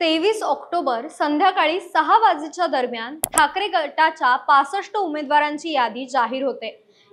तेवीस ऑक्टोबर संध्याकाळी सहा वाजेच्या दरम्यान ठाकरे गटाच्या पासष्ट उमेदवारांची यादी जाहीर होते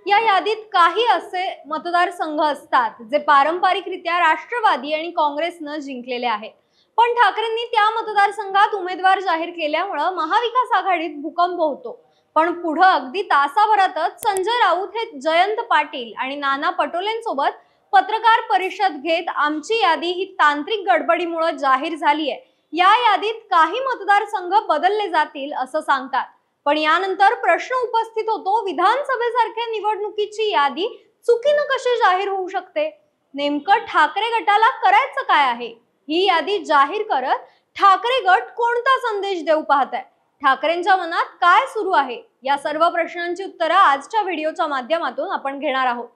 या यादीत काही असे मतदारसंघ असतात जे पारंपरिकरित्या राष्ट्रवादी आणि काँग्रेसनं जिंकलेले आहेत पण ठाकरेंनी त्या मतदारसंघात उमेदवार जाहीर केल्यामुळं महाविकास आघाडीत भूकंप होतो पण पुढं अगदी तासाभरातच संजय राऊत हे जयंत पाटील आणि नाना पटोलेंसोबत पत्रकार परिषद घेत आमची यादी ही तांत्रिक गडबडीमुळे जाहीर झाली आहे या यादीत काही मतदारसंघ बदलले जातील असं सांगतात पण यानंतर प्रश्न उपस्थित होतो विधानसभेसारख्या निवडणुकीची यादी चुकीनं कशी जाहीर होऊ शकते नेमकं ठाकरे गटाला करायचं काय आहे ही यादी जाहीर करत ठाकरे गट कोणता संदेश देऊ पाहताय ठाकरेंच्या मनात काय सुरू आहे या सर्व प्रश्नांची उत्तरं आजच्या व्हिडिओच्या माध्यमातून आपण घेणार आहोत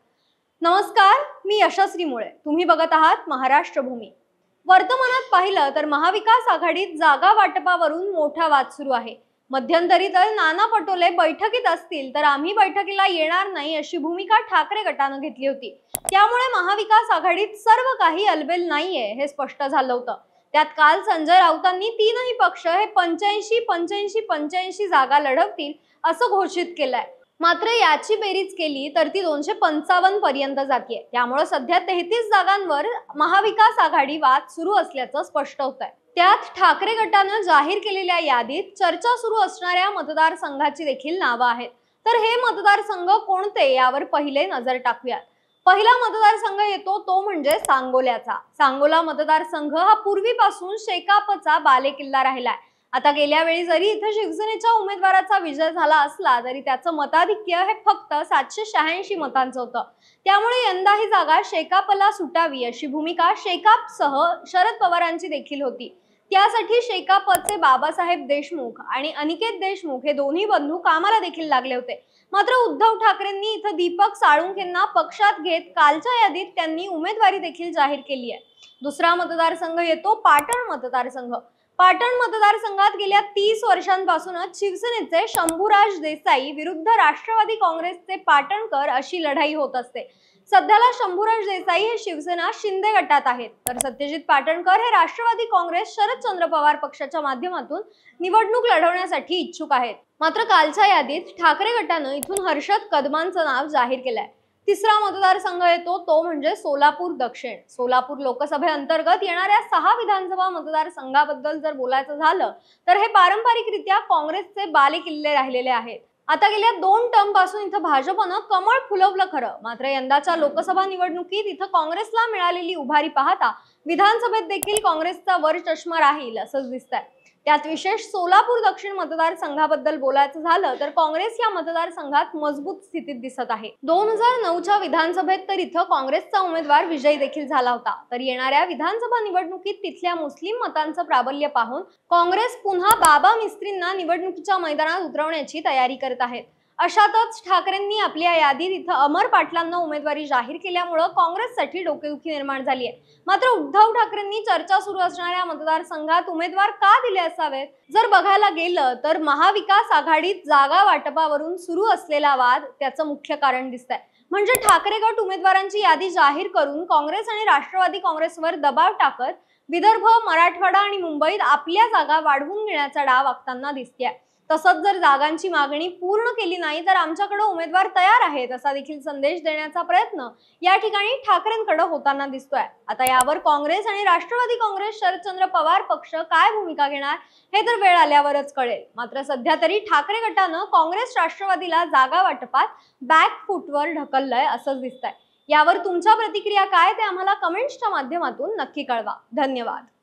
नमस्कार मी यशस्वी मुळे तुम्ही बघत आहात महाराष्ट्र भूमी वर्तमानात पाहिलं तर महाविकास आघाडीत जागा वाटपावरून मोठा वाद सुरू आहे मध्यंतरी तर नाना पटोले बैठकीत असतील तर आम्ही बैठकीला येणार नाही अशी भूमिका ठाकरे गटानं घेतली होती त्यामुळे महाविकास आघाडीत सर्व काही अलबेल नाहीये हे स्पष्ट झालं होतं त्यात काल संजय राऊतांनी तीनही पक्ष हे पंच्याऐंशी पंच्याऐंशी पंच्याऐंशी जागा लढवतील असं घोषित केलंय मात्र याची बेरीज केली तर ती दोनशे पंचावन्न पर्यंत जाते त्यामुळे सध्या तेहतीस जागांवर महाविकास आघाडी वाद सुरू असल्याचं स्पष्ट होत आहे त्यात ठाकरे गटानं जाहीर केलेल्या यादीत चर्चा सुरू असणाऱ्या मतदारसंघाची देखील नावं आहेत तर हे मतदारसंघ कोणते यावर पहिले नजर टाकूयात पहिला मतदारसंघ येतो तो म्हणजे सांगोल्याचा सांगोला मतदारसंघ हा पूर्वीपासून शेकापचा बालेकिल्ला राहिलाय आता गेल्या वेळी जरी इथं शिवसेनेच्या उमेदवाराचा विजय झाला असला तरी त्याचं मताधिक्य हे फक्त सातशे शहाऐंशी मतांचं होतं त्यामुळे यंदा ही जागा शेकापला सुटावी अशी भूमिका सह शरद पवारांची देखील होती त्यासाठी शेकापचे बाबासाहेब देशमुख आणि अनिकेत देशमुख हे दोन्ही बंधू कामाला देखील लागले होते मात्र उद्धव ठाकरेंनी इथं दीपक साळुंखेंना पक्षात घेत कालच्या यादीत त्यांनी उमेदवारी देखील जाहीर केली आहे दुसरा मतदारसंघ येतो पाटण मतदारसंघ पाटण मतदारसंघात गेल्या तीस वर्षांपासूनच शिवसेनेचे शंभूराज देसाई विरुद्ध राष्ट्रवादी काँग्रेसचे पाटणकर अशी लढाई होत असते सध्याला शंभूराज देसाई हे शिवसेना शिंदे गटात आहेत तर सत्यजित पाटणकर हे राष्ट्रवादी काँग्रेस शरदचंद्र पवार पक्षाच्या माध्यमातून निवडणूक लढवण्यासाठी इच्छुक आहेत मात्र कालच्या यादीत ठाकरे गटानं इथून हर्षद कदमांचं नाव जाहीर केलंय तिसरा मतदारसंघ येतो तो म्हणजे सोलापूर दक्षिण सोलापूर लोकसभेअंतर्गत येणाऱ्या सहा विधानसभा मतदारसंघाबद्दल जर बोलायचं झालं तर हे पारंपरिकरित्या काँग्रेसचे बाले किल्ले राहिलेले आहेत आता गेल्या दोन टर्म पासून इथं भाजपनं कमळ फुलवलं खरं मात्र यंदाच्या लोकसभा निवडणुकीत इथं काँग्रेसला मिळालेली उभारी पाहता विधानसभेत देखील काँग्रेसचा वर चष्मा राहील असंच दिसतंय त्यात विशेष सोलापूर दक्षिण मतदारसंघाबद्दल बोलायचं झालं तर काँग्रेस या मतदारसंघात मजबूत स्थितीत दिसत आहे दोन हजार नऊच्या विधानसभेत तर इथं काँग्रेसचा उमेदवार विजयी देखील झाला होता तर येणाऱ्या विधानसभा निवडणुकीत तिथल्या मुस्लिम मतांचं प्राबल्य पाहून काँग्रेस पुन्हा बाबा मिस्त्रींना निवडणुकीच्या मैदानात उतरवण्याची तयारी करत आहेत अशातच ठाकरेंनी आपल्या यादीत इथं अमर पाटलांना उमेदवारी जाहीर केल्यामुळं काँग्रेससाठी डोकेदुखी निर्माण झाली आहे मात्र उद्धव ठाकरेंनी चर्चा सुरू असणाऱ्या मतदारसंघात उमेदवार का दिले असावेत जर बघायला गेलं तर महाविकास आघाडीत जागा वाटपावरून सुरू असलेला वाद त्याचं मुख्य कारण दिसत म्हणजे ठाकरे गट उमेदवारांची यादी जाहीर करून काँग्रेस आणि राष्ट्रवादी काँग्रेसवर दबाव टाकत विदर्भ मराठवाडा आणि मुंबईत आपल्या जागा वाढवून घेण्याचा डाव आखताना दिसते तसंच जर जागांची मागणी पूर्ण केली नाही तर आमच्याकडे उमेदवार तयार आहेत असा देखील संदेश देण्याचा प्रयत्न या ठिकाणी ठाकरेंकडे होताना दिसतोय आता यावर काँग्रेस आणि राष्ट्रवादी काँग्रेस शरदचंद्र पवार पक्ष काय भूमिका घेणार हे तर वेळ आल्यावरच कळेल मात्र सध्या तरी ठाकरे गटानं काँग्रेस राष्ट्रवादीला जागा वाटपात बॅक फुटवर ढकललंय असंच दिसतंय यावर तुमच्या प्रतिक्रिया काय ते आम्हाला कमेंट्सच्या माध्यमातून नक्की कळवा धन्यवाद